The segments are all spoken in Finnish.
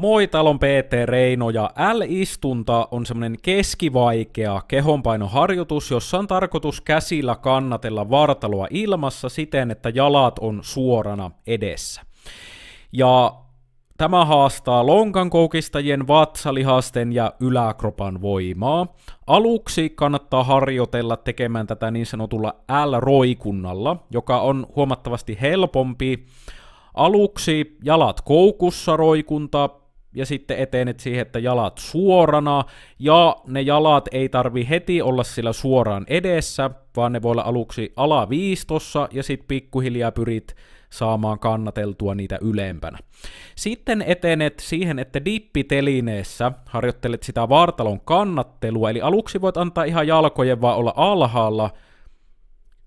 Moi, talon PT Reino ja L-istunta on semmoinen keskivaikea kehonpainoharjoitus, jossa on tarkoitus käsillä kannatella vartaloa ilmassa siten, että jalat on suorana edessä. Ja tämä haastaa lonkankoukistajien vatsalihasten ja yläkropan voimaa. Aluksi kannattaa harjoitella tekemään tätä niin sanotulla L-roikunnalla, joka on huomattavasti helpompi Aluksi jalat koukussa roikunta, ja sitten etenet siihen, että jalat suorana, ja ne jalat ei tarvi heti olla sillä suoraan edessä, vaan ne voi olla aluksi alaviistossa, ja sitten pikkuhiljaa pyrit saamaan kannateltua niitä ylempänä. Sitten etenet siihen, että dippitelineessä harjoittelet sitä vartalon kannattelua, eli aluksi voit antaa ihan jalkojen vaan olla alhaalla,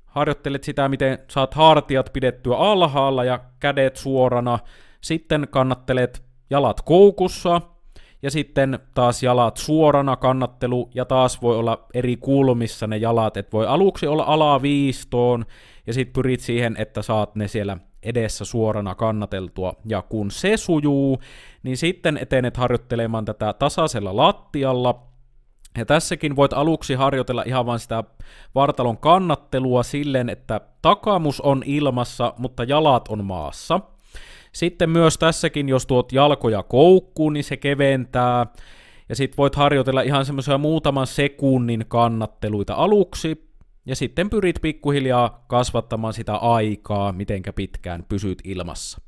harjoittelet sitä, miten saat hartiat pidettyä alhaalla ja kädet suorana, sitten kannattelet jalat koukussa, ja sitten taas jalat suorana kannattelu, ja taas voi olla eri kulmissa ne jalat, että voi aluksi olla alaviistoon, ja sitten pyrit siihen, että saat ne siellä edessä suorana kannateltua, ja kun se sujuu, niin sitten etenet harjoittelemaan tätä tasaisella lattialla, ja tässäkin voit aluksi harjoitella ihan vain sitä vartalon kannattelua silleen, että takamus on ilmassa, mutta jalat on maassa. Sitten myös tässäkin, jos tuot jalkoja koukkuun, niin se keventää. Ja sitten voit harjoitella ihan semmoisia muutaman sekunnin kannatteluita aluksi, ja sitten pyrit pikkuhiljaa kasvattamaan sitä aikaa, mitenkä pitkään pysyt ilmassa.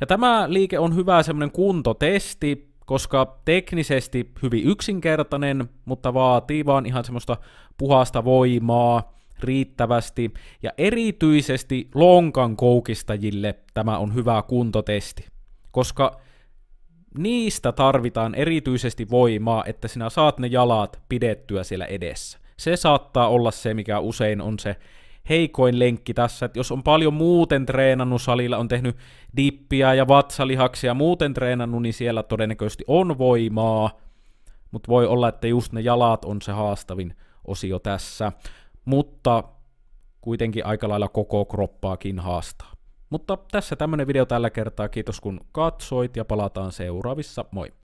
Ja tämä liike on hyvä semmoinen kuntotesti, koska teknisesti hyvin yksinkertainen, mutta vaatii vaan ihan semmoista puhasta voimaa riittävästi, ja erityisesti lonkan koukistajille tämä on hyvä kuntotesti, koska niistä tarvitaan erityisesti voimaa, että sinä saat ne jalat pidettyä siellä edessä. Se saattaa olla se, mikä usein on se heikoin lenkki tässä, että jos on paljon muuten treenannut salilla, on tehnyt dippiä ja vatsalihaksia muuten treenannut, niin siellä todennäköisesti on voimaa, mutta voi olla, että just ne jalat on se haastavin osio tässä mutta kuitenkin aika lailla koko kroppaakin haastaa. Mutta tässä tämmönen video tällä kertaa, kiitos kun katsoit ja palataan seuraavissa, moi!